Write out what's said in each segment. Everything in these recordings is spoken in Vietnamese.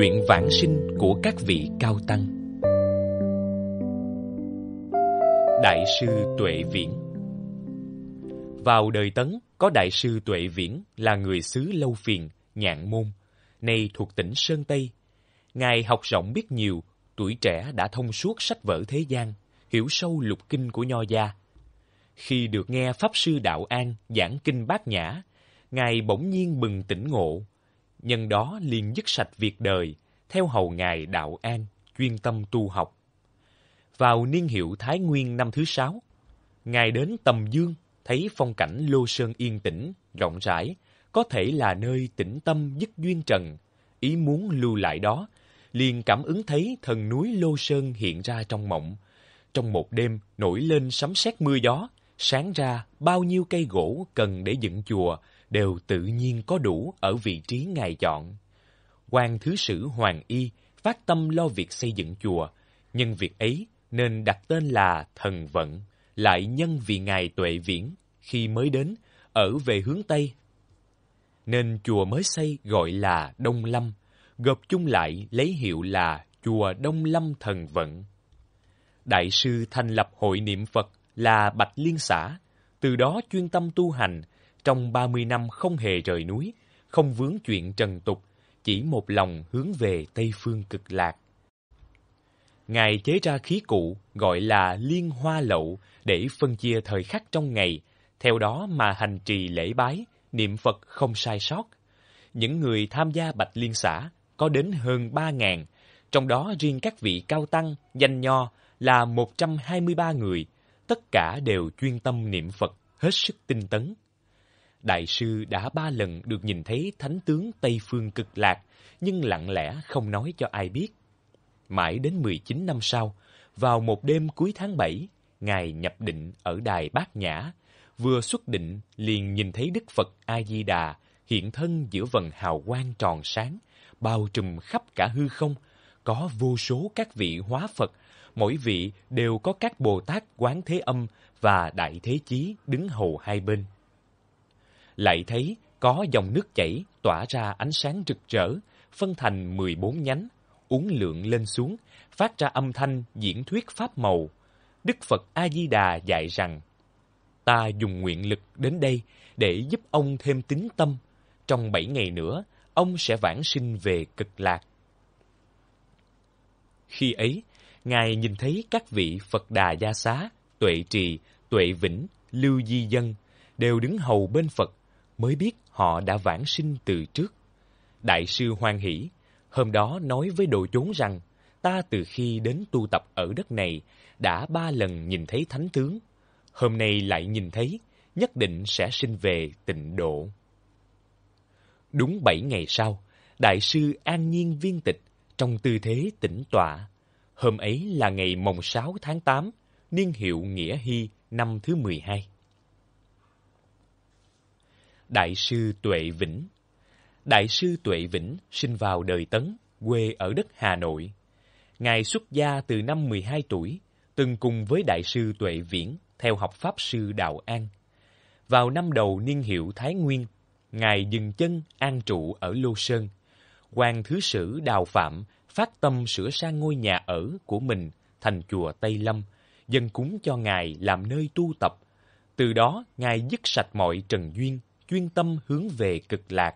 chuyện vãng sinh của các vị cao tăng đại sư tuệ viễn vào đời tấn có đại sư tuệ viễn là người xứ lâu phiền nhạn môn nay thuộc tỉnh sơn tây ngài học rộng biết nhiều tuổi trẻ đã thông suốt sách vở thế gian hiểu sâu lục kinh của nho gia khi được nghe pháp sư đạo an giảng kinh bát nhã ngài bỗng nhiên bừng tỉnh ngộ nhân đó liền dứt sạch việc đời, theo hầu ngài Đạo An, chuyên tâm tu học. Vào niên hiệu Thái Nguyên năm thứ sáu, ngài đến Tầm Dương, thấy phong cảnh Lô Sơn yên tĩnh, rộng rãi, có thể là nơi tĩnh tâm dứt duyên trần, ý muốn lưu lại đó, liền cảm ứng thấy thần núi Lô Sơn hiện ra trong mộng. Trong một đêm nổi lên sấm sét mưa gió, sáng ra bao nhiêu cây gỗ cần để dựng chùa, đều tự nhiên có đủ ở vị trí ngài chọn. quan Thứ Sử Hoàng Y phát tâm lo việc xây dựng chùa, nhân việc ấy nên đặt tên là Thần Vận, lại nhân vì ngài Tuệ Viễn khi mới đến, ở về hướng Tây. Nên chùa mới xây gọi là Đông Lâm, gộp chung lại lấy hiệu là Chùa Đông Lâm Thần Vận. Đại sư thành lập hội niệm Phật là Bạch Liên Xã, từ đó chuyên tâm tu hành, trong 30 năm không hề rời núi, không vướng chuyện trần tục, chỉ một lòng hướng về Tây Phương cực lạc. Ngài chế ra khí cụ gọi là liên hoa lậu để phân chia thời khắc trong ngày, theo đó mà hành trì lễ bái, niệm Phật không sai sót. Những người tham gia Bạch Liên xã có đến hơn 3 ngàn, trong đó riêng các vị cao tăng, danh nho là 123 người, tất cả đều chuyên tâm niệm Phật, hết sức tinh tấn. Đại sư đã ba lần được nhìn thấy thánh tướng Tây Phương cực lạc, nhưng lặng lẽ không nói cho ai biết. Mãi đến 19 năm sau, vào một đêm cuối tháng 7, Ngài nhập định ở Đài Bát Nhã. Vừa xuất định, liền nhìn thấy Đức Phật A-di-đà hiện thân giữa vần hào quang tròn sáng, bao trùm khắp cả hư không, có vô số các vị hóa Phật, mỗi vị đều có các Bồ Tát quán thế âm và đại thế chí đứng hầu hai bên lại thấy có dòng nước chảy tỏa ra ánh sáng rực rỡ, phân thành 14 nhánh, uốn lượn lên xuống, phát ra âm thanh diễn thuyết pháp màu. Đức Phật A-di-đà dạy rằng, ta dùng nguyện lực đến đây để giúp ông thêm tín tâm. Trong bảy ngày nữa, ông sẽ vãng sinh về cực lạc. Khi ấy, Ngài nhìn thấy các vị Phật Đà Gia Xá, Tuệ Trì, Tuệ Vĩnh, Lưu Di Dân đều đứng hầu bên Phật mới biết họ đã vãng sinh từ trước. Đại sư hoan hỷ, hôm đó nói với đồ chốn rằng, ta từ khi đến tu tập ở đất này, đã ba lần nhìn thấy thánh tướng, hôm nay lại nhìn thấy, nhất định sẽ sinh về tịnh độ. Đúng bảy ngày sau, Đại sư an nhiên viên tịch trong tư thế tĩnh tọa. Hôm ấy là ngày mồng 6 tháng 8, niên hiệu Nghĩa Hy năm thứ 12. Đại sư Tuệ Vĩnh Đại sư Tuệ Vĩnh sinh vào đời Tấn, quê ở đất Hà Nội. Ngài xuất gia từ năm 12 tuổi, từng cùng với Đại sư Tuệ Viễn theo học Pháp sư Đạo An. Vào năm đầu niên hiệu Thái Nguyên, Ngài dừng chân an trụ ở Lô Sơn. quan Thứ Sử Đào Phạm phát tâm sửa sang ngôi nhà ở của mình thành chùa Tây Lâm, dân cúng cho Ngài làm nơi tu tập. Từ đó, Ngài dứt sạch mọi trần duyên, chuyên tâm hướng về cực lạc.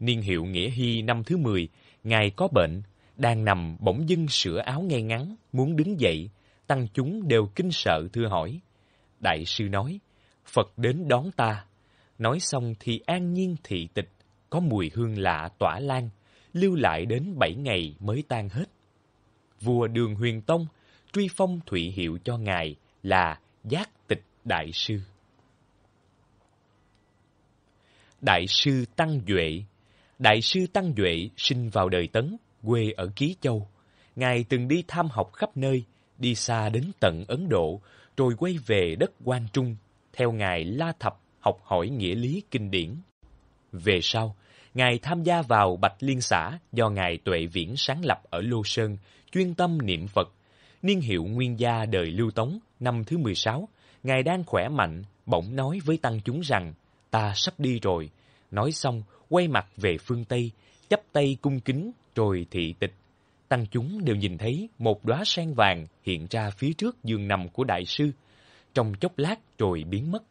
Niên hiệu Nghĩa Hy năm thứ 10, Ngài có bệnh, đang nằm bỗng dưng sửa áo ngay ngắn, muốn đứng dậy, tăng chúng đều kinh sợ thưa hỏi. Đại sư nói, Phật đến đón ta. Nói xong thì an nhiên thị tịch, có mùi hương lạ tỏa lan, lưu lại đến bảy ngày mới tan hết. Vua Đường Huyền Tông truy phong thụy hiệu cho ngài là Giác Tịch Đại Sư. Đại sư Tăng Duệ. Đại sư Tăng Duệ sinh vào đời Tấn, quê ở Ký Châu. Ngài từng đi tham học khắp nơi, đi xa đến tận Ấn Độ, rồi quay về đất Quan Trung, theo Ngài La Thập học hỏi nghĩa lý kinh điển. Về sau, Ngài tham gia vào Bạch Liên xã do Ngài Tuệ Viễn sáng lập ở Lô Sơn, chuyên tâm niệm Phật. Niên hiệu nguyên gia đời Lưu Tống, năm thứ 16, Ngài đang khỏe mạnh, bỗng nói với tăng chúng rằng ta sắp đi rồi. Nói xong, quay mặt về phương Tây, chắp tay cung kính rồi thị tịch. Tăng chúng đều nhìn thấy một đóa sen vàng hiện ra phía trước giường nằm của đại sư. Trong chốc lát rồi biến mất,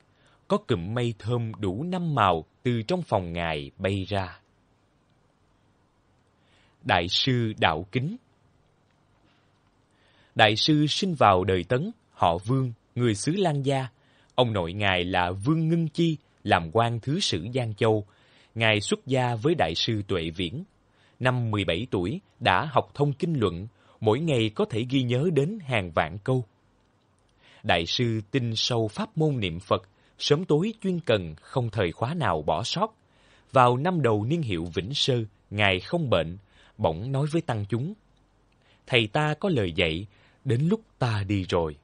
có cụm mây thơm đủ năm màu từ trong phòng ngài bay ra. Đại sư Đạo Kính Đại sư sinh vào đời Tấn, họ Vương, người xứ Lan Gia. Ông nội ngài là Vương Ngưng Chi, làm quan thứ sử Giang Châu. Ngài xuất gia với Đại sư Tuệ Viễn. Năm 17 tuổi đã học thông kinh luận, mỗi ngày có thể ghi nhớ đến hàng vạn câu. Đại sư tin sâu pháp môn niệm Phật, sớm tối chuyên cần, không thời khóa nào bỏ sót. Vào năm đầu niên hiệu Vĩnh Sơ, Ngài không bệnh, bỗng nói với tăng chúng. Thầy ta có lời dạy, đến lúc ta đi rồi.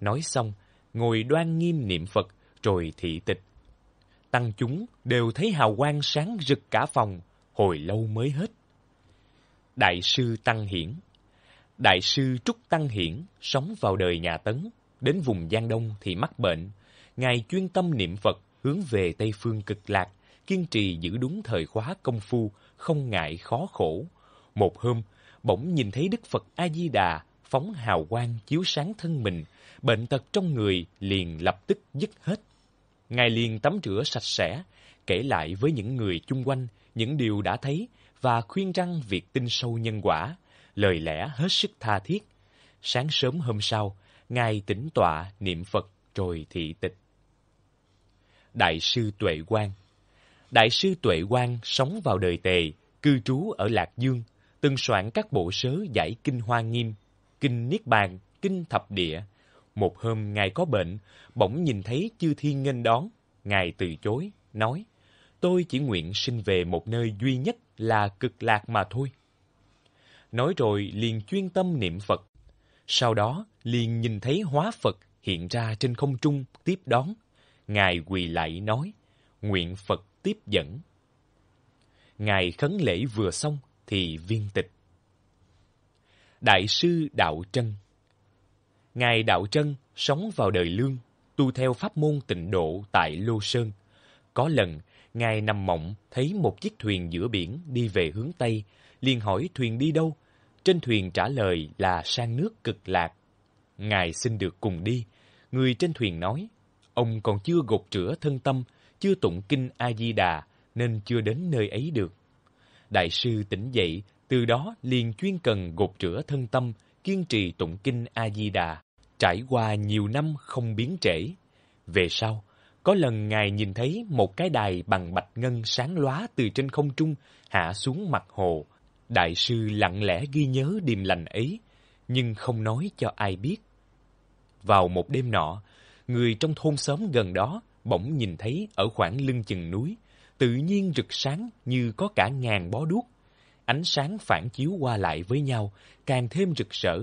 Nói xong, ngồi đoan nghiêm niệm Phật, rồi thị tịch tăng chúng đều thấy hào quang sáng rực cả phòng, hồi lâu mới hết. Đại sư Tăng Hiển Đại sư Trúc Tăng Hiển sống vào đời nhà Tấn, đến vùng Giang Đông thì mắc bệnh. Ngài chuyên tâm niệm Phật hướng về Tây Phương cực lạc, kiên trì giữ đúng thời khóa công phu, không ngại khó khổ. Một hôm, bỗng nhìn thấy Đức Phật A-di-đà phóng hào quang chiếu sáng thân mình, bệnh tật trong người liền lập tức dứt hết. Ngài liền tắm rửa sạch sẽ, kể lại với những người chung quanh những điều đã thấy và khuyên răng việc tin sâu nhân quả, lời lẽ hết sức tha thiết. Sáng sớm hôm sau, Ngài tĩnh tọa niệm Phật rồi thị tịch. Đại sư Tuệ Quang Đại sư Tuệ Quang sống vào đời tề, cư trú ở Lạc Dương, từng soạn các bộ sớ giải Kinh Hoa Nghiêm, Kinh Niết Bàn, Kinh Thập Địa, một hôm ngài có bệnh, bỗng nhìn thấy chư thiên nghênh đón, ngài từ chối, nói: "Tôi chỉ nguyện sinh về một nơi duy nhất là cực lạc mà thôi." Nói rồi liền chuyên tâm niệm Phật. Sau đó liền nhìn thấy hóa Phật hiện ra trên không trung tiếp đón. Ngài quỳ lại nói: "Nguyện Phật tiếp dẫn." Ngài khấn lễ vừa xong thì viên tịch. Đại sư Đạo Trân Ngài Đạo Trân sống vào đời lương, tu theo pháp môn tịnh độ tại Lô Sơn. Có lần, Ngài nằm mộng thấy một chiếc thuyền giữa biển đi về hướng Tây, liền hỏi thuyền đi đâu. Trên thuyền trả lời là sang nước cực lạc. Ngài xin được cùng đi. Người trên thuyền nói, ông còn chưa gột rửa thân tâm, chưa tụng kinh A-di-đà, nên chưa đến nơi ấy được. Đại sư tỉnh dậy, từ đó liền chuyên cần gột rửa thân tâm, kiên trì tụng kinh A-di-đà, trải qua nhiều năm không biến trễ. Về sau, có lần Ngài nhìn thấy một cái đài bằng bạch ngân sáng lóa từ trên không trung hạ xuống mặt hồ. Đại sư lặng lẽ ghi nhớ điềm lành ấy, nhưng không nói cho ai biết. Vào một đêm nọ, người trong thôn xóm gần đó bỗng nhìn thấy ở khoảng lưng chừng núi, tự nhiên rực sáng như có cả ngàn bó đuốc ánh sáng phản chiếu qua lại với nhau, càng thêm rực rỡ.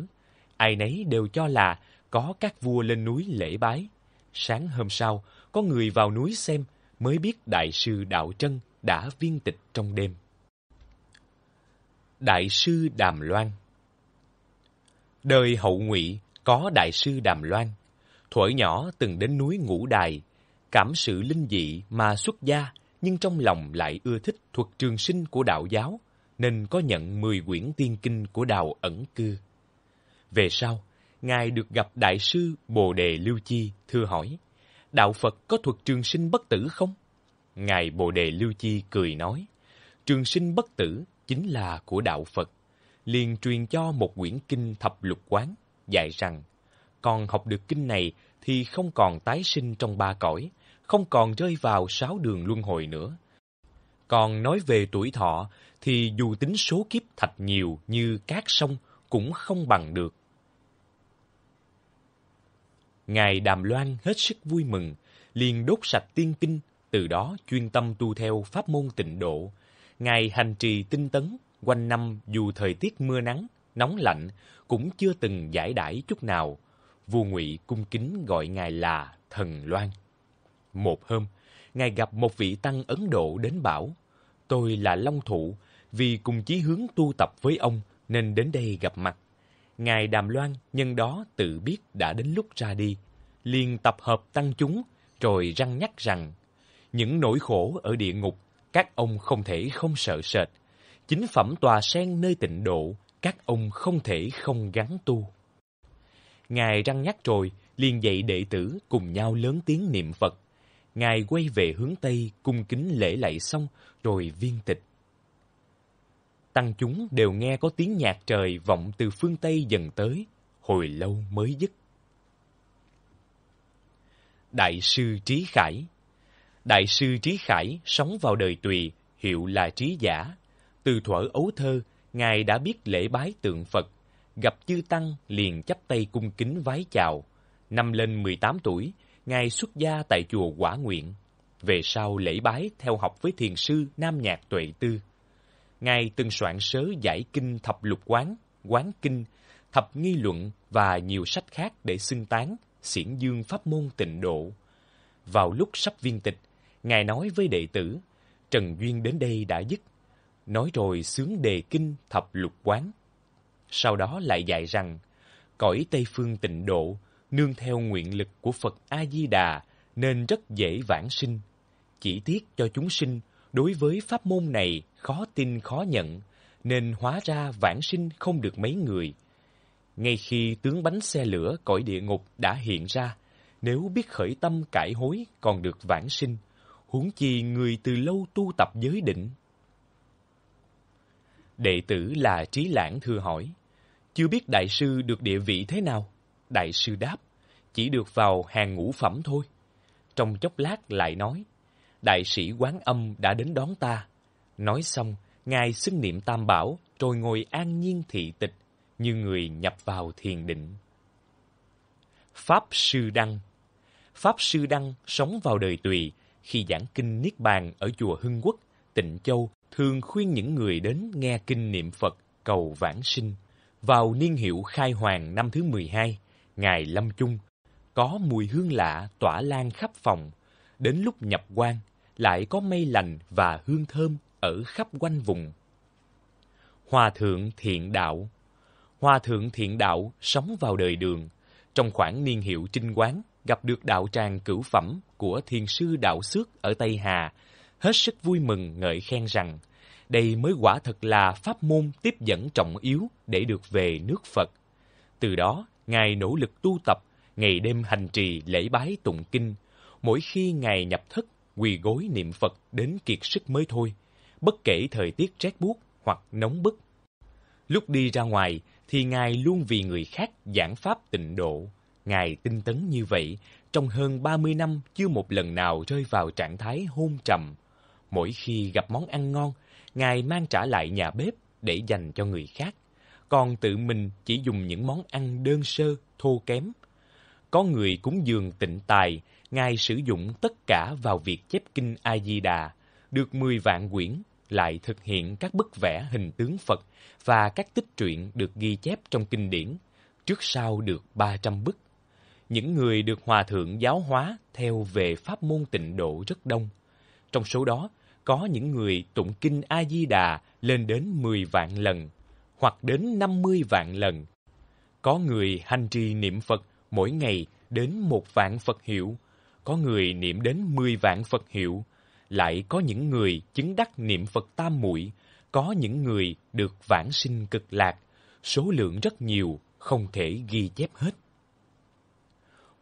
Ai nấy đều cho là có các vua lên núi lễ bái. Sáng hôm sau, có người vào núi xem mới biết đại sư Đạo Trân đã viên tịch trong đêm. Đại sư Đàm Loan Đời hậu ngụy có đại sư Đàm Loan. Thuở nhỏ từng đến núi Ngũ Đài, cảm sự linh dị mà xuất gia nhưng trong lòng lại ưa thích thuật trường sinh của đạo giáo, nên có nhận 10 quyển tiên kinh của đạo Ẩn Cư. Về sau, Ngài được gặp Đại sư Bồ Đề Lưu Chi thưa hỏi, Đạo Phật có thuật trường sinh bất tử không? Ngài Bồ Đề Lưu Chi cười nói, trường sinh bất tử chính là của Đạo Phật. Liền truyền cho một quyển kinh thập lục quán, dạy rằng, còn học được kinh này thì không còn tái sinh trong ba cõi, không còn rơi vào sáu đường luân hồi nữa. Còn nói về tuổi thọ thì dù tính số kiếp thạch nhiều như cát sông cũng không bằng được. Ngài Đàm Loan hết sức vui mừng, liền đốt sạch tiên kinh, từ đó chuyên tâm tu theo pháp môn tịnh độ. Ngài hành trì tinh tấn, quanh năm dù thời tiết mưa nắng, nóng lạnh, cũng chưa từng giải đãi chút nào. Vua Ngụy cung kính gọi Ngài là Thần Loan. Một hôm, Ngài gặp một vị Tăng Ấn Độ đến bảo, tôi là Long Thụ, vì cùng chí hướng tu tập với ông nên đến đây gặp mặt. Ngài Đàm Loan nhân đó tự biết đã đến lúc ra đi, liền tập hợp tăng chúng, rồi răng nhắc rằng những nỗi khổ ở địa ngục các ông không thể không sợ sệt, chính phẩm tòa sen nơi tịnh độ các ông không thể không gắn tu. Ngài răng nhắc rồi, liền dạy đệ tử cùng nhau lớn tiếng niệm Phật. Ngài quay về hướng Tây cung kính lễ lạy xong rồi viên tịch tăng chúng đều nghe có tiếng nhạc trời vọng từ phương Tây dần tới, hồi lâu mới dứt. Đại sư Trí Khải Đại sư Trí Khải sống vào đời tùy, hiệu là trí giả. Từ thuở ấu thơ, Ngài đã biết lễ bái tượng Phật, gặp chư Tăng liền chắp tay cung kính vái chào. Năm lên 18 tuổi, Ngài xuất gia tại chùa Quả Nguyện. Về sau lễ bái theo học với thiền sư Nam Nhạc Tuệ Tư. Ngài từng soạn sớ giải kinh thập lục quán, quán kinh, thập nghi luận và nhiều sách khác để xưng tán, xiển dương pháp môn tịnh độ. Vào lúc sắp viên tịch, Ngài nói với đệ tử, Trần Duyên đến đây đã dứt. Nói rồi sướng đề kinh thập lục quán. Sau đó lại dạy rằng, cõi Tây Phương tịnh độ, nương theo nguyện lực của Phật A-di-đà nên rất dễ vãng sinh. Chỉ tiếc cho chúng sinh, đối với pháp môn này khó tin khó nhận, nên hóa ra vãng sinh không được mấy người. Ngay khi tướng bánh xe lửa cõi địa ngục đã hiện ra, nếu biết khởi tâm cải hối còn được vãng sinh, huống chi người từ lâu tu tập giới định. Đệ tử là Trí Lãng thưa hỏi, chưa biết đại sư được địa vị thế nào? Đại sư đáp, chỉ được vào hàng ngũ phẩm thôi. Trong chốc lát lại nói, đại sĩ quán âm đã đến đón ta, Nói xong, Ngài xưng niệm tam bảo, rồi ngồi an nhiên thị tịch, như người nhập vào thiền định. Pháp Sư Đăng Pháp Sư Đăng sống vào đời tùy, khi giảng kinh Niết Bàn ở chùa Hưng Quốc, Tịnh Châu thường khuyên những người đến nghe kinh niệm Phật cầu vãng sinh. Vào niên hiệu khai hoàng năm thứ 12, Ngài Lâm Chung, có mùi hương lạ tỏa lan khắp phòng. Đến lúc nhập quan, lại có mây lành và hương thơm ở khắp quanh vùng. Hòa thượng thiện đạo Hòa thượng thiện đạo sống vào đời đường, trong khoảng niên hiệu trinh quán, gặp được đạo tràng cửu phẩm của thiền sư đạo xước ở Tây Hà, hết sức vui mừng ngợi khen rằng đây mới quả thật là pháp môn tiếp dẫn trọng yếu để được về nước Phật. Từ đó, Ngài nỗ lực tu tập, ngày đêm hành trì lễ bái tụng kinh. Mỗi khi Ngài nhập thất, quỳ gối niệm Phật đến kiệt sức mới thôi bất kể thời tiết rét buốt hoặc nóng bức. Lúc đi ra ngoài thì Ngài luôn vì người khác giảng pháp tịnh độ. Ngài tinh tấn như vậy, trong hơn 30 năm chưa một lần nào rơi vào trạng thái hôn trầm. Mỗi khi gặp món ăn ngon, Ngài mang trả lại nhà bếp để dành cho người khác, còn tự mình chỉ dùng những món ăn đơn sơ, thô kém. Có người cúng dường tịnh tài, Ngài sử dụng tất cả vào việc chép kinh A-di-đà, được 10 vạn quyển, lại thực hiện các bức vẽ hình tướng Phật và các tích truyện được ghi chép trong kinh điển, trước sau được 300 bức. Những người được hòa thượng giáo hóa theo về pháp môn tịnh độ rất đông. Trong số đó, có những người tụng kinh A-di-đà lên đến 10 vạn lần, hoặc đến 50 vạn lần. Có người hành trì niệm Phật mỗi ngày đến một vạn Phật hiệu, có người niệm đến 10 vạn Phật hiệu, lại có những người chứng đắc niệm Phật tam muội, có những người được vãng sinh cực lạc, số lượng rất nhiều, không thể ghi chép hết.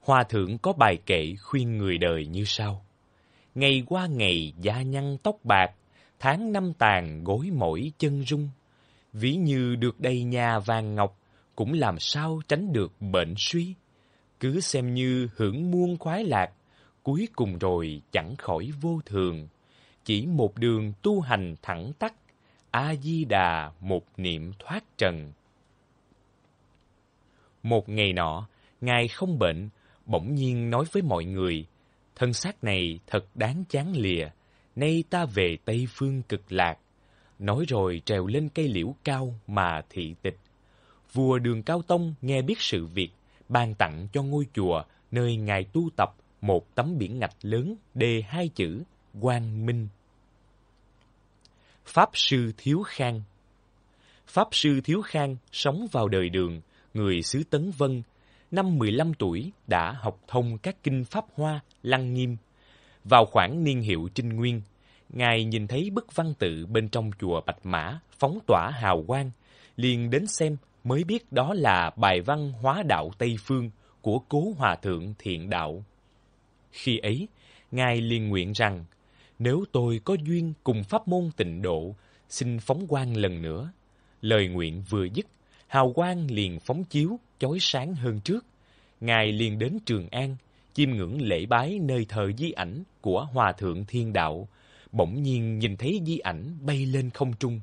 Hòa thượng có bài kệ khuyên người đời như sau. Ngày qua ngày da nhăn tóc bạc, tháng năm tàn gối mỏi chân rung. Ví như được đầy nhà vàng ngọc, cũng làm sao tránh được bệnh suy. Cứ xem như hưởng muôn khoái lạc, cuối cùng rồi chẳng khỏi vô thường. Chỉ một đường tu hành thẳng tắc, A-di-đà một niệm thoát trần. Một ngày nọ, Ngài không bệnh, bỗng nhiên nói với mọi người, thân xác này thật đáng chán lìa, nay ta về Tây Phương cực lạc. Nói rồi trèo lên cây liễu cao mà thị tịch. Vua Đường Cao Tông nghe biết sự việc, ban tặng cho ngôi chùa nơi Ngài tu tập một tấm biển ngạch lớn đề hai chữ Quang Minh. Pháp sư Thiếu Khang Pháp sư Thiếu Khang sống vào đời đường, người xứ Tấn Vân, năm 15 tuổi đã học thông các kinh Pháp Hoa, Lăng Nghiêm. Vào khoảng niên hiệu Trinh Nguyên, Ngài nhìn thấy bức văn tự bên trong chùa Bạch Mã phóng tỏa hào quang, liền đến xem mới biết đó là bài văn hóa đạo Tây Phương của cố hòa thượng thiện đạo khi ấy, Ngài liền nguyện rằng, nếu tôi có duyên cùng pháp môn tịnh độ, xin phóng quang lần nữa. Lời nguyện vừa dứt, hào quang liền phóng chiếu, chói sáng hơn trước. Ngài liền đến Trường An, chiêm ngưỡng lễ bái nơi thờ di ảnh của Hòa Thượng Thiên Đạo, bỗng nhiên nhìn thấy di ảnh bay lên không trung.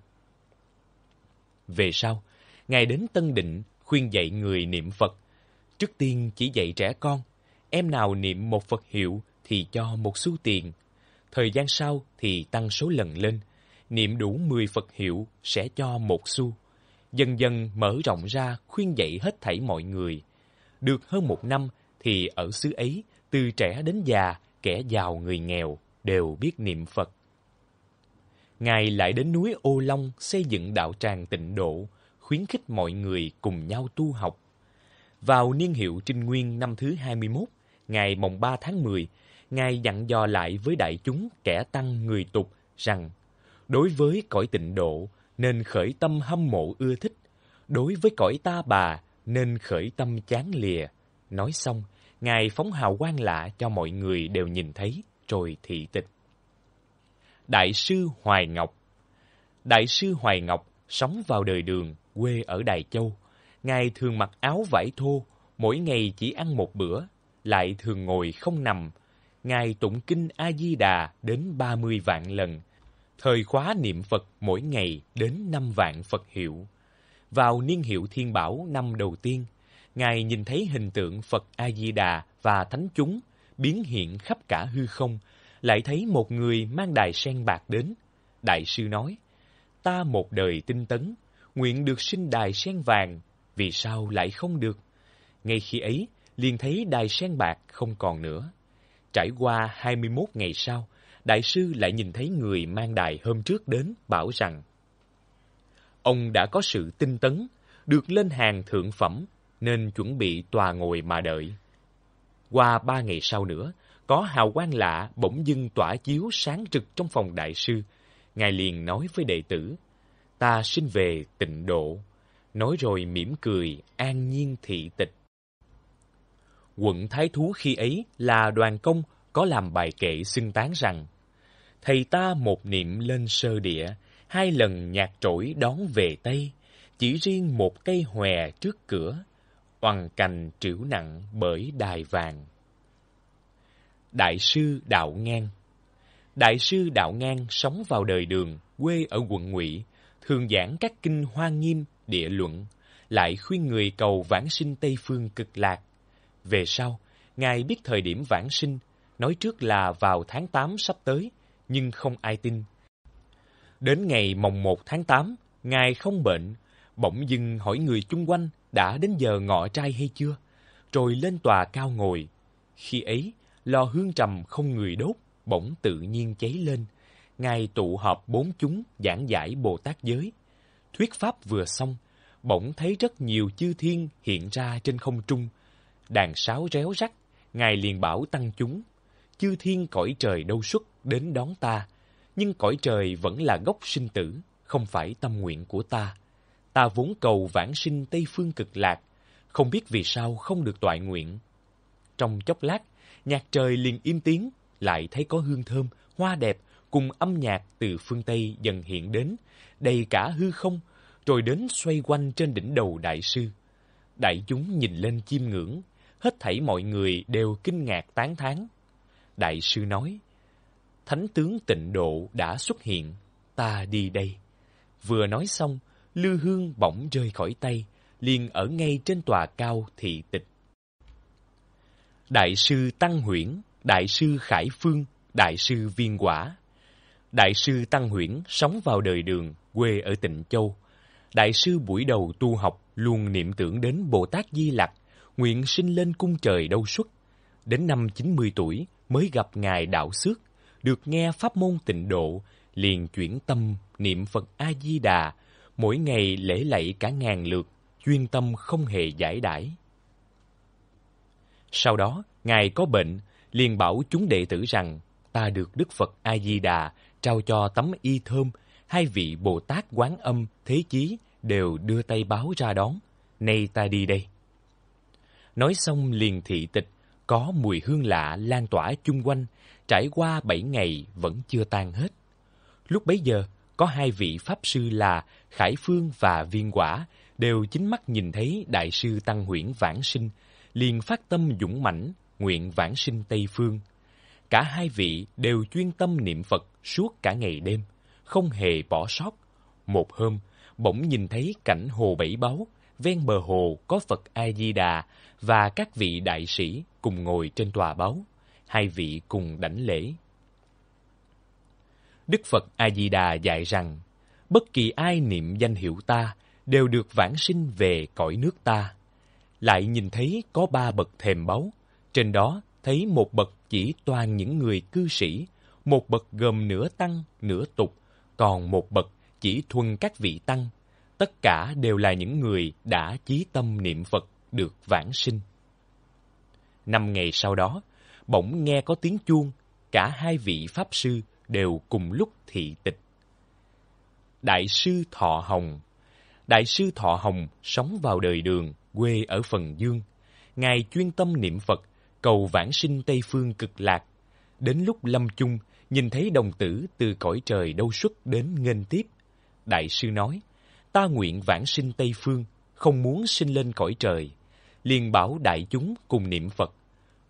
Về sau, Ngài đến Tân Định khuyên dạy người niệm Phật. Trước tiên chỉ dạy trẻ con, em nào niệm một Phật hiệu thì cho một xu tiền. Thời gian sau thì tăng số lần lên, niệm đủ 10 Phật hiệu sẽ cho một xu. Dần dần mở rộng ra khuyên dạy hết thảy mọi người. Được hơn một năm thì ở xứ ấy, từ trẻ đến già, kẻ giàu người nghèo đều biết niệm Phật. Ngài lại đến núi Ô Long xây dựng đạo tràng tịnh độ, khuyến khích mọi người cùng nhau tu học. Vào niên hiệu Trinh Nguyên năm thứ 21, ngày mùng 3 tháng 10, Ngài dặn dò lại với đại chúng kẻ tăng người tục rằng đối với cõi tịnh độ nên khởi tâm hâm mộ ưa thích, đối với cõi ta bà nên khởi tâm chán lìa. Nói xong, Ngài phóng hào quang lạ cho mọi người đều nhìn thấy, rồi thị tịch. Đại sư Hoài Ngọc Đại sư Hoài Ngọc sống vào đời đường, quê ở Đài Châu. Ngài thường mặc áo vải thô, mỗi ngày chỉ ăn một bữa, lại thường ngồi không nằm. Ngài tụng kinh A-di-đà đến 30 vạn lần, thời khóa niệm Phật mỗi ngày đến 5 vạn Phật hiệu. Vào niên hiệu thiên bảo năm đầu tiên, Ngài nhìn thấy hình tượng Phật A-di-đà và thánh chúng biến hiện khắp cả hư không, lại thấy một người mang đài sen bạc đến. Đại sư nói, ta một đời tinh tấn, nguyện được sinh đài sen vàng, vì sao lại không được? Ngay khi ấy, liền thấy đài sen bạc không còn nữa. Trải qua 21 ngày sau, đại sư lại nhìn thấy người mang đài hôm trước đến bảo rằng Ông đã có sự tinh tấn, được lên hàng thượng phẩm nên chuẩn bị tòa ngồi mà đợi. Qua ba ngày sau nữa, có hào quang lạ bỗng dưng tỏa chiếu sáng rực trong phòng đại sư. Ngài liền nói với đệ tử, ta xin về tịnh độ. Nói rồi mỉm cười, an nhiên thị tịch quận Thái Thú khi ấy là đoàn công có làm bài kệ xưng tán rằng Thầy ta một niệm lên sơ địa, hai lần nhạc trỗi đón về Tây, chỉ riêng một cây hòe trước cửa, oằn cành trĩu nặng bởi đài vàng. Đại sư Đạo Ngang Đại sư Đạo Ngang sống vào đời đường, quê ở quận Ngụy, thường giảng các kinh hoa nghiêm, địa luận, lại khuyên người cầu vãng sinh Tây Phương cực lạc về sau, Ngài biết thời điểm vãng sinh, nói trước là vào tháng 8 sắp tới, nhưng không ai tin. Đến ngày mồng 1 tháng 8, Ngài không bệnh, bỗng dưng hỏi người chung quanh đã đến giờ ngọ trai hay chưa, rồi lên tòa cao ngồi. Khi ấy, lò hương trầm không người đốt, bỗng tự nhiên cháy lên. Ngài tụ họp bốn chúng giảng giải Bồ Tát giới. Thuyết pháp vừa xong, bỗng thấy rất nhiều chư thiên hiện ra trên không trung, đàn sáo réo rắt, Ngài liền bảo tăng chúng, chư thiên cõi trời đâu xuất đến đón ta, nhưng cõi trời vẫn là gốc sinh tử, không phải tâm nguyện của ta. Ta vốn cầu vãng sinh Tây Phương cực lạc, không biết vì sao không được toại nguyện. Trong chốc lát, nhạc trời liền im tiếng, lại thấy có hương thơm, hoa đẹp cùng âm nhạc từ phương Tây dần hiện đến, đầy cả hư không, rồi đến xoay quanh trên đỉnh đầu đại sư. Đại chúng nhìn lên chiêm ngưỡng, hết thảy mọi người đều kinh ngạc tán thán. Đại sư nói, Thánh tướng tịnh độ đã xuất hiện, ta đi đây. Vừa nói xong, lư hương bỗng rơi khỏi tay, liền ở ngay trên tòa cao thị tịch. Đại sư Tăng Huyễn, Đại sư Khải Phương, Đại sư Viên Quả. Đại sư Tăng Huyễn sống vào đời đường, quê ở Tịnh Châu. Đại sư buổi đầu tu học luôn niệm tưởng đến Bồ Tát Di Lặc nguyện sinh lên cung trời đâu xuất. Đến năm 90 tuổi mới gặp Ngài Đạo Xước, được nghe pháp môn tịnh độ, liền chuyển tâm niệm Phật A-di-đà, mỗi ngày lễ lạy cả ngàn lượt, chuyên tâm không hề giải đãi. Sau đó, Ngài có bệnh, liền bảo chúng đệ tử rằng, ta được Đức Phật A-di-đà trao cho tấm y thơm, hai vị Bồ Tát quán âm, thế chí đều đưa tay báo ra đón. Nay ta đi đây. Nói xong liền thị tịch, có mùi hương lạ lan tỏa chung quanh, trải qua bảy ngày vẫn chưa tan hết. Lúc bấy giờ, có hai vị Pháp sư là Khải Phương và Viên Quả đều chính mắt nhìn thấy Đại sư Tăng Huyển Vãng Sinh, liền phát tâm dũng mãnh nguyện vãng sinh Tây Phương. Cả hai vị đều chuyên tâm niệm Phật suốt cả ngày đêm, không hề bỏ sót. Một hôm, bỗng nhìn thấy cảnh hồ bảy báu, ven bờ hồ có Phật A Di Đà và các vị đại sĩ cùng ngồi trên tòa báu, hai vị cùng đảnh lễ. Đức Phật A Di Đà dạy rằng, bất kỳ ai niệm danh hiệu ta đều được vãng sinh về cõi nước ta. Lại nhìn thấy có ba bậc thềm báu, trên đó thấy một bậc chỉ toàn những người cư sĩ, một bậc gồm nửa tăng, nửa tục, còn một bậc chỉ thuần các vị tăng. Tất cả đều là những người đã chí tâm niệm Phật được vãng sinh. Năm ngày sau đó, bỗng nghe có tiếng chuông, cả hai vị Pháp sư đều cùng lúc thị tịch. Đại sư Thọ Hồng Đại sư Thọ Hồng sống vào đời đường, quê ở Phần Dương. Ngài chuyên tâm niệm Phật, cầu vãng sinh Tây Phương cực lạc. Đến lúc lâm chung, nhìn thấy đồng tử từ cõi trời đâu xuất đến nghênh tiếp. Đại sư nói, ta nguyện vãng sinh Tây Phương, không muốn sinh lên cõi trời, liền bảo đại chúng cùng niệm Phật.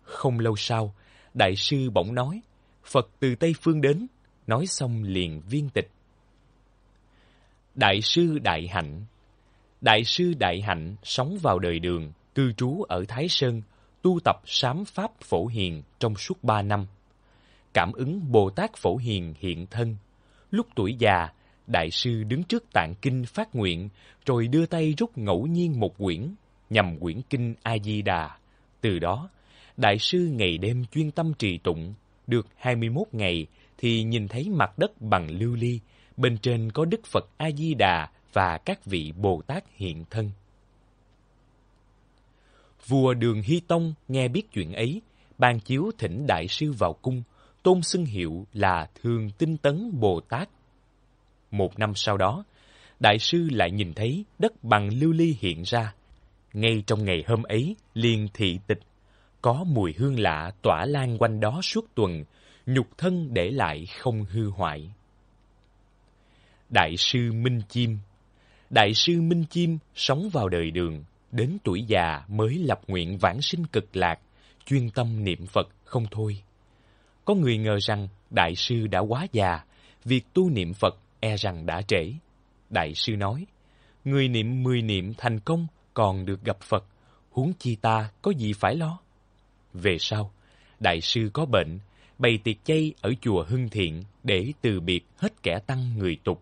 Không lâu sau, đại sư bỗng nói, Phật từ Tây Phương đến, nói xong liền viên tịch. Đại sư Đại Hạnh Đại sư Đại Hạnh sống vào đời đường, cư trú ở Thái Sơn, tu tập sám pháp phổ hiền trong suốt ba năm. Cảm ứng Bồ Tát phổ hiền hiện thân. Lúc tuổi già, đại sư đứng trước tạng kinh phát nguyện, rồi đưa tay rút ngẫu nhiên một quyển nhằm quyển kinh A Di Đà. Từ đó, đại sư ngày đêm chuyên tâm trì tụng, được 21 ngày thì nhìn thấy mặt đất bằng lưu ly, bên trên có Đức Phật A Di Đà và các vị Bồ Tát hiện thân. Vua Đường Hy Tông nghe biết chuyện ấy, ban chiếu thỉnh đại sư vào cung, tôn xưng hiệu là Thường Tinh Tấn Bồ Tát. Một năm sau đó, đại sư lại nhìn thấy đất bằng lưu ly hiện ra, ngay trong ngày hôm ấy, liền thị tịch. Có mùi hương lạ tỏa lan quanh đó suốt tuần, nhục thân để lại không hư hoại. Đại sư Minh Chim Đại sư Minh Chim sống vào đời đường, đến tuổi già mới lập nguyện vãng sinh cực lạc, chuyên tâm niệm Phật không thôi. Có người ngờ rằng đại sư đã quá già, việc tu niệm Phật e rằng đã trễ. Đại sư nói, người niệm mười niệm thành công còn được gặp Phật, huống chi ta có gì phải lo. Về sau, đại sư có bệnh, bày tiệc chay ở chùa Hưng Thiện để từ biệt hết kẻ tăng người tục.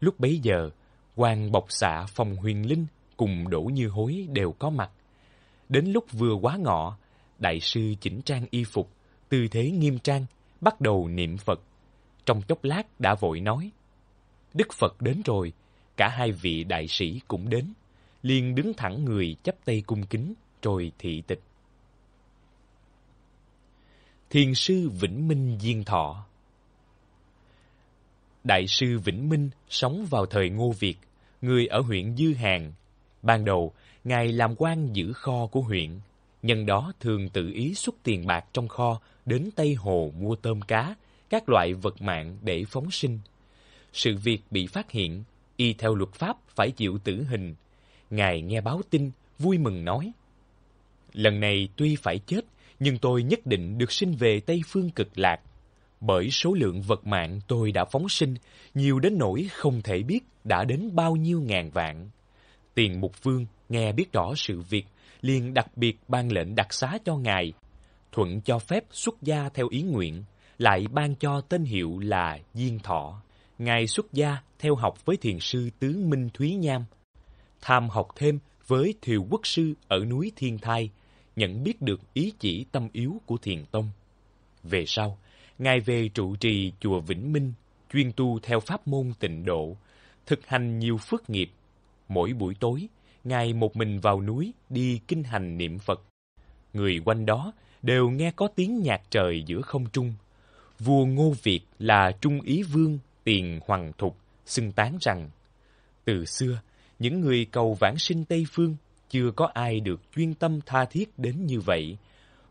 Lúc bấy giờ, quan bọc xạ phòng huyền linh cùng đổ như hối đều có mặt. Đến lúc vừa quá ngọ, đại sư chỉnh trang y phục, tư thế nghiêm trang, bắt đầu niệm Phật. Trong chốc lát đã vội nói, Đức Phật đến rồi, cả hai vị đại sĩ cũng đến liền đứng thẳng người chắp tay cung kính, rồi thị tịch. Thiền sư Vĩnh Minh Diên Thọ Đại sư Vĩnh Minh sống vào thời Ngô Việt, người ở huyện Dư Hàng. Ban đầu, Ngài làm quan giữ kho của huyện, nhân đó thường tự ý xuất tiền bạc trong kho đến Tây Hồ mua tôm cá, các loại vật mạng để phóng sinh. Sự việc bị phát hiện, y theo luật pháp phải chịu tử hình, Ngài nghe báo tin, vui mừng nói. Lần này tuy phải chết, nhưng tôi nhất định được sinh về Tây Phương cực lạc. Bởi số lượng vật mạng tôi đã phóng sinh, nhiều đến nỗi không thể biết đã đến bao nhiêu ngàn vạn. Tiền Mục Vương nghe biết rõ sự việc, liền đặc biệt ban lệnh đặc xá cho Ngài, thuận cho phép xuất gia theo ý nguyện, lại ban cho tên hiệu là Diên Thọ. Ngài xuất gia theo học với thiền sư Tứ Minh Thúy Nham, tham học thêm với thiều quốc sư ở núi Thiên Thai, nhận biết được ý chỉ tâm yếu của Thiền Tông. Về sau, Ngài về trụ trì chùa Vĩnh Minh, chuyên tu theo pháp môn tịnh độ, thực hành nhiều phước nghiệp. Mỗi buổi tối, Ngài một mình vào núi đi kinh hành niệm Phật. Người quanh đó đều nghe có tiếng nhạc trời giữa không trung. Vua Ngô Việt là Trung Ý Vương Tiền Hoàng Thục xưng tán rằng từ xưa những người cầu vãng sinh Tây Phương chưa có ai được chuyên tâm tha thiết đến như vậy.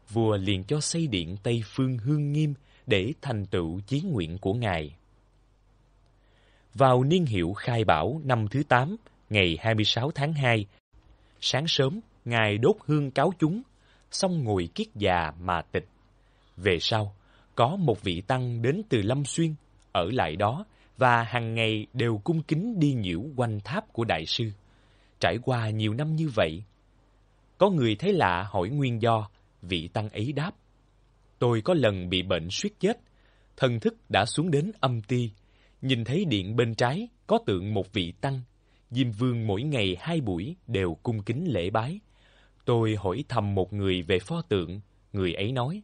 Vua liền cho xây điện Tây Phương Hương Nghiêm để thành tựu chí nguyện của Ngài. Vào niên hiệu khai bảo năm thứ 8, ngày 26 tháng 2, sáng sớm, Ngài đốt hương cáo chúng, xong ngồi kiết già mà tịch. Về sau, có một vị tăng đến từ Lâm Xuyên, ở lại đó và hàng ngày đều cung kính đi nhiễu quanh tháp của đại sư. Trải qua nhiều năm như vậy, có người thấy lạ hỏi nguyên do, vị tăng ấy đáp. Tôi có lần bị bệnh suýt chết, thần thức đã xuống đến âm ti, nhìn thấy điện bên trái có tượng một vị tăng. Diêm vương mỗi ngày hai buổi đều cung kính lễ bái. Tôi hỏi thầm một người về pho tượng, người ấy nói,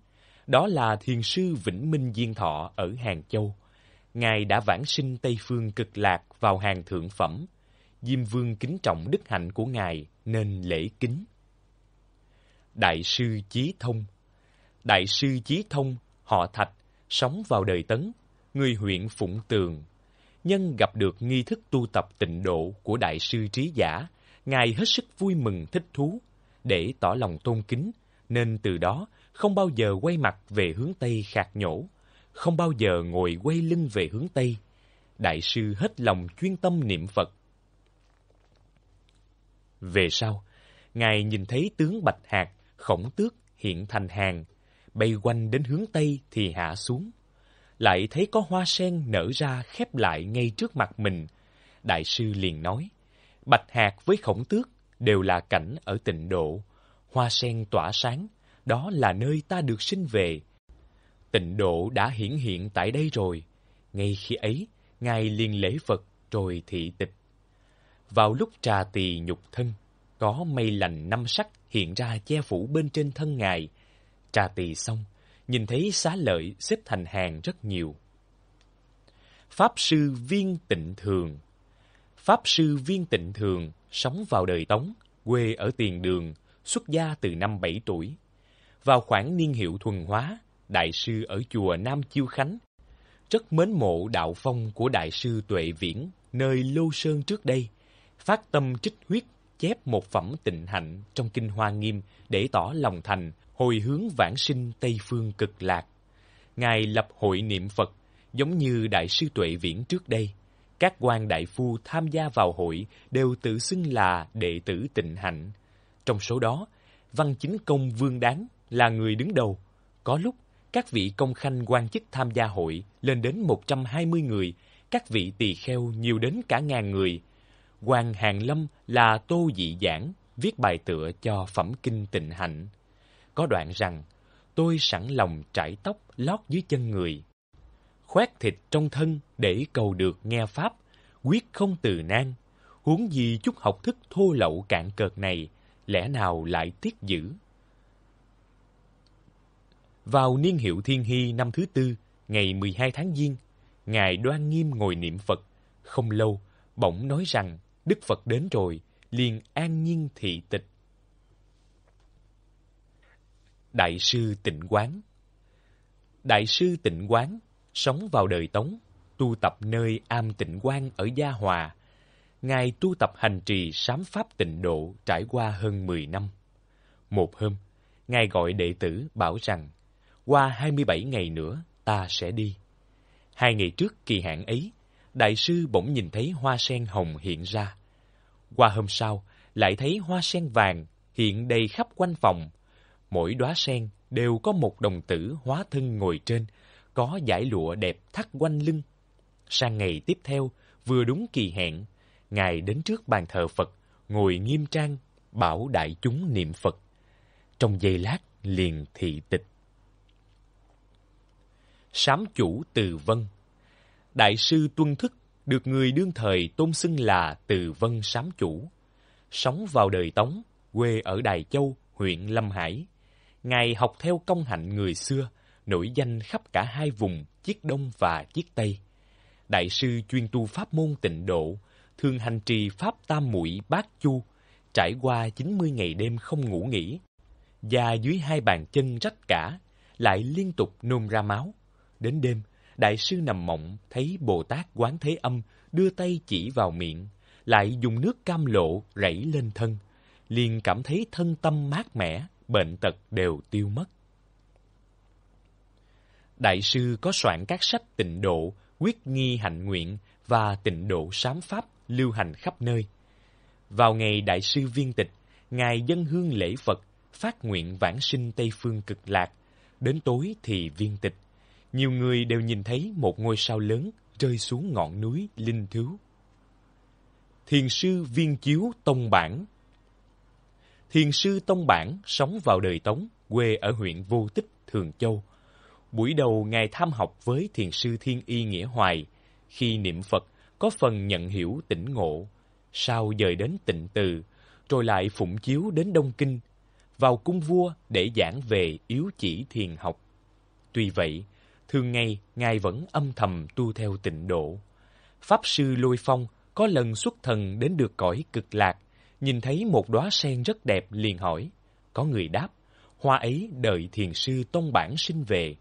đó là thiền sư Vĩnh Minh Diên Thọ ở Hàng Châu. Ngài đã vãng sinh Tây Phương cực lạc vào hàng thượng phẩm. Diêm Vương kính trọng đức hạnh của Ngài nên lễ kính. Đại sư Chí Thông Đại sư Chí Thông, họ Thạch, sống vào đời Tấn, người huyện Phụng Tường. Nhân gặp được nghi thức tu tập tịnh độ của Đại sư Trí Giả, Ngài hết sức vui mừng thích thú, để tỏ lòng tôn kính, nên từ đó không bao giờ quay mặt về hướng Tây khạc nhổ không bao giờ ngồi quay lưng về hướng Tây. Đại sư hết lòng chuyên tâm niệm Phật. Về sau, Ngài nhìn thấy tướng Bạch hạt khổng tước hiện thành hàng, bay quanh đến hướng Tây thì hạ xuống. Lại thấy có hoa sen nở ra khép lại ngay trước mặt mình. Đại sư liền nói, Bạch hạt với khổng tước đều là cảnh ở tịnh độ. Hoa sen tỏa sáng, đó là nơi ta được sinh về, Tịnh độ đã hiển hiện tại đây rồi. Ngay khi ấy, Ngài liền lễ Phật rồi thị tịch. Vào lúc trà tỳ nhục thân, có mây lành năm sắc hiện ra che phủ bên trên thân Ngài. Trà tỳ xong, nhìn thấy xá lợi xếp thành hàng rất nhiều. Pháp sư Viên Tịnh Thường Pháp sư Viên Tịnh Thường sống vào đời Tống, quê ở Tiền Đường, xuất gia từ năm 7 tuổi. Vào khoảng niên hiệu thuần hóa, đại sư ở chùa Nam Chiêu Khánh, rất mến mộ đạo phong của đại sư Tuệ Viễn nơi Lô Sơn trước đây, phát tâm trích huyết chép một phẩm tịnh hạnh trong kinh Hoa Nghiêm để tỏ lòng thành, hồi hướng vãng sinh Tây phương cực lạc. Ngài lập hội niệm Phật giống như đại sư Tuệ Viễn trước đây. Các quan đại phu tham gia vào hội đều tự xưng là đệ tử tịnh hạnh. Trong số đó, Văn Chính Công Vương Đáng là người đứng đầu. Có lúc các vị công khanh quan chức tham gia hội lên đến 120 người, các vị tỳ kheo nhiều đến cả ngàn người. Hoàng Hàng Lâm là tô dị giảng, viết bài tựa cho phẩm kinh tịnh hạnh. Có đoạn rằng, tôi sẵn lòng trải tóc lót dưới chân người. Khoét thịt trong thân để cầu được nghe Pháp, quyết không từ nan. Huống gì chút học thức thô lậu cạn cợt này, lẽ nào lại tiếc dữ vào niên hiệu Thiên Hy năm thứ tư, ngày 12 tháng Giêng, Ngài đoan nghiêm ngồi niệm Phật. Không lâu, bỗng nói rằng Đức Phật đến rồi, liền an nhiên thị tịch. Đại sư Tịnh Quán Đại sư Tịnh Quán sống vào đời Tống, tu tập nơi am Tịnh Quang ở Gia Hòa. Ngài tu tập hành trì sám pháp tịnh độ trải qua hơn 10 năm. Một hôm, Ngài gọi đệ tử bảo rằng qua 27 ngày nữa ta sẽ đi. Hai ngày trước kỳ hạn ấy, đại sư bỗng nhìn thấy hoa sen hồng hiện ra. Qua hôm sau, lại thấy hoa sen vàng hiện đầy khắp quanh phòng. Mỗi đóa sen đều có một đồng tử hóa thân ngồi trên, có giải lụa đẹp thắt quanh lưng. Sang ngày tiếp theo, vừa đúng kỳ hẹn, Ngài đến trước bàn thờ Phật, ngồi nghiêm trang, bảo đại chúng niệm Phật. Trong giây lát liền thị tịch sám chủ Từ Vân. Đại sư Tuân Thức được người đương thời tôn xưng là Từ Vân Sám Chủ. Sống vào đời Tống, quê ở Đài Châu, huyện Lâm Hải. Ngài học theo công hạnh người xưa, nổi danh khắp cả hai vùng, chiếc Đông và chiếc Tây. Đại sư chuyên tu pháp môn tịnh độ, thường hành trì pháp tam muội bát chu, trải qua 90 ngày đêm không ngủ nghỉ, da dưới hai bàn chân rách cả, lại liên tục nôn ra máu. Đến đêm, đại sư nằm mộng thấy Bồ Tát Quán Thế Âm đưa tay chỉ vào miệng, lại dùng nước cam lộ rảy lên thân, liền cảm thấy thân tâm mát mẻ, bệnh tật đều tiêu mất. Đại sư có soạn các sách tịnh độ, quyết nghi hạnh nguyện và tịnh độ sám pháp lưu hành khắp nơi. Vào ngày đại sư viên tịch, ngài dân hương lễ Phật, phát nguyện vãng sinh Tây phương cực lạc, đến tối thì viên tịch nhiều người đều nhìn thấy một ngôi sao lớn rơi xuống ngọn núi Linh Thiếu. Thiền sư Viên Chiếu Tông Bản Thiền sư Tông Bản sống vào đời Tống, quê ở huyện Vô Tích, Thường Châu. Buổi đầu Ngài tham học với Thiền sư Thiên Y Nghĩa Hoài. Khi niệm Phật, có phần nhận hiểu tỉnh ngộ. Sau dời đến tịnh từ, rồi lại phụng chiếu đến Đông Kinh, vào cung vua để giảng về yếu chỉ thiền học. Tuy vậy, thường ngày ngài vẫn âm thầm tu theo tịnh độ. Pháp sư Lôi Phong có lần xuất thần đến được cõi cực lạc, nhìn thấy một đóa sen rất đẹp liền hỏi. Có người đáp, hoa ấy đợi thiền sư tông bản sinh về.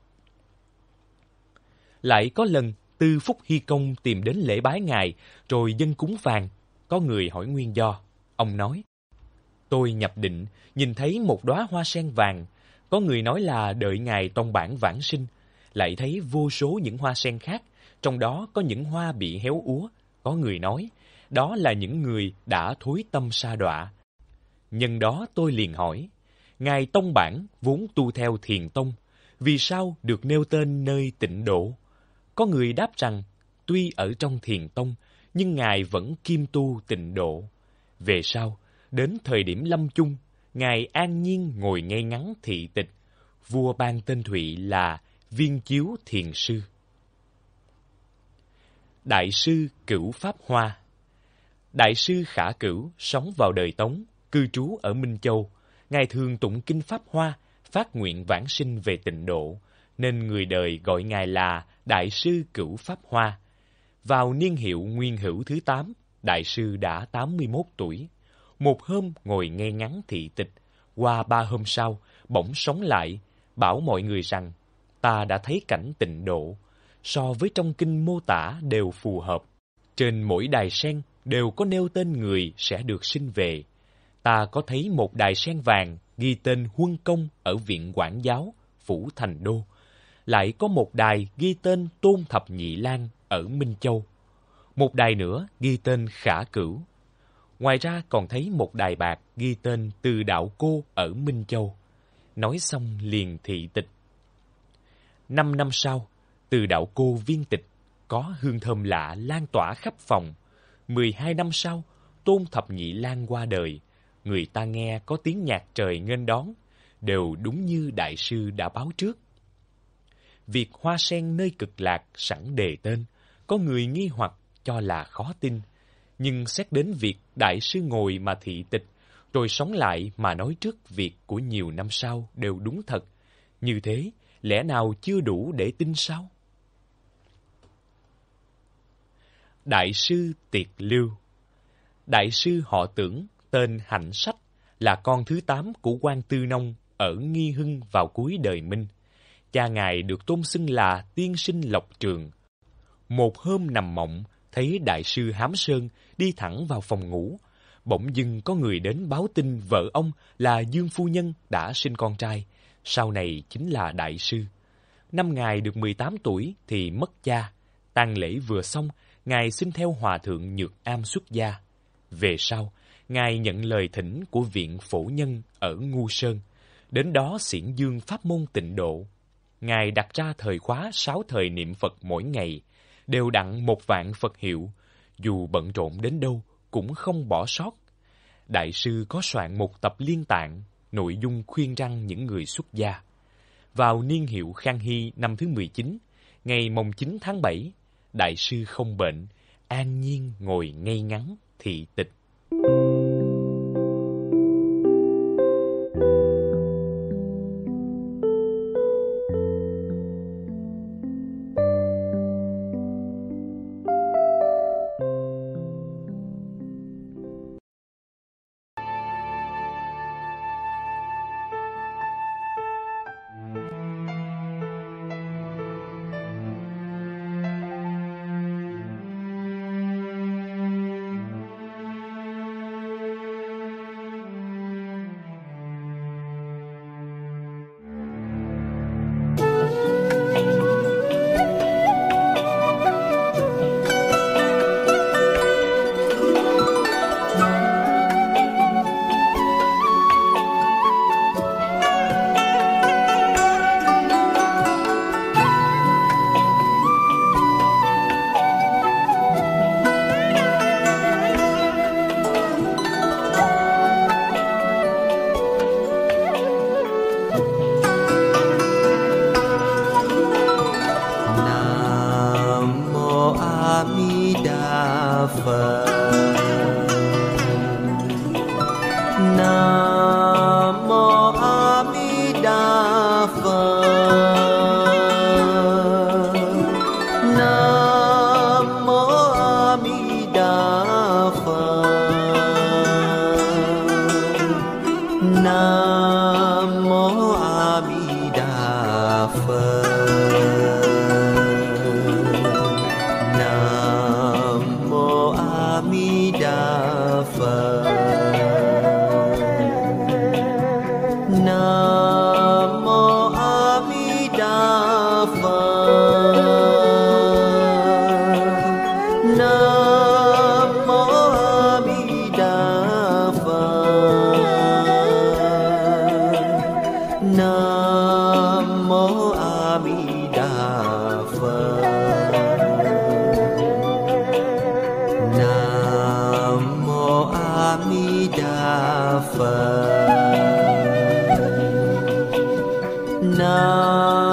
Lại có lần Tư Phúc Hy Công tìm đến lễ bái ngài, rồi dân cúng vàng. Có người hỏi nguyên do. Ông nói, tôi nhập định, nhìn thấy một đóa hoa sen vàng. Có người nói là đợi ngài tông bản vãng sinh, lại thấy vô số những hoa sen khác, trong đó có những hoa bị héo úa, có người nói, đó là những người đã thối tâm sa đọa. Nhân đó tôi liền hỏi, Ngài Tông Bản vốn tu theo thiền tông, vì sao được nêu tên nơi tịnh độ? Có người đáp rằng, tuy ở trong thiền tông, nhưng Ngài vẫn kim tu tịnh độ. Về sau, đến thời điểm lâm chung, Ngài an nhiên ngồi ngay ngắn thị tịch, vua ban tên Thụy là viên chiếu thiền sư đại sư cửu pháp hoa đại sư khả cửu sống vào đời tống cư trú ở minh châu ngài thường tụng kinh pháp hoa phát nguyện vãng sinh về tịnh độ nên người đời gọi ngài là đại sư cửu pháp hoa vào niên hiệu nguyên hữu thứ tám đại sư đã tám mươi 81 tuổi. Một hôm ngồi nghe ngắn thị tịch, qua ba hôm sau, bỗng sống lại, bảo mọi người rằng ta đã thấy cảnh tịnh độ so với trong kinh mô tả đều phù hợp. Trên mỗi đài sen đều có nêu tên người sẽ được sinh về. Ta có thấy một đài sen vàng ghi tên Huân Công ở Viện quản Giáo, Phủ Thành Đô. Lại có một đài ghi tên Tôn Thập Nhị Lan ở Minh Châu. Một đài nữa ghi tên Khả Cửu. Ngoài ra còn thấy một đài bạc ghi tên Từ Đạo Cô ở Minh Châu. Nói xong liền thị tịch Năm năm sau, từ đạo cô viên tịch, có hương thơm lạ lan tỏa khắp phòng. mười hai năm sau, Tôn Thập Nhị Lan qua đời, người ta nghe có tiếng nhạc trời nghênh đón, đều đúng như đại sư đã báo trước. Việc hoa sen nơi cực lạc sẵn đề tên, có người nghi hoặc cho là khó tin, nhưng xét đến việc đại sư ngồi mà thị tịch, rồi sống lại mà nói trước việc của nhiều năm sau đều đúng thật. Như thế, lẽ nào chưa đủ để tin sao? Đại sư Tiệt Lưu Đại sư họ tưởng tên Hạnh Sách là con thứ tám của quan Tư Nông ở Nghi Hưng vào cuối đời Minh. Cha ngài được tôn xưng là Tiên sinh Lộc Trường. Một hôm nằm mộng, thấy đại sư Hám Sơn đi thẳng vào phòng ngủ. Bỗng dưng có người đến báo tin vợ ông là Dương Phu Nhân đã sinh con trai sau này chính là đại sư. Năm Ngài được 18 tuổi thì mất cha, tang lễ vừa xong, Ngài xin theo Hòa Thượng Nhược Am xuất gia. Về sau, Ngài nhận lời thỉnh của Viện Phổ Nhân ở Ngu Sơn, đến đó xiển dương pháp môn tịnh độ. Ngài đặt ra thời khóa sáu thời niệm Phật mỗi ngày, đều đặn một vạn Phật hiệu, dù bận rộn đến đâu cũng không bỏ sót. Đại sư có soạn một tập liên tạng nội dung khuyên răng những người xuất gia. Vào niên hiệu Khang Hy năm thứ 19, ngày mồng 9 tháng 7, Đại sư không bệnh, an nhiên ngồi ngay ngắn, thị tịch. No.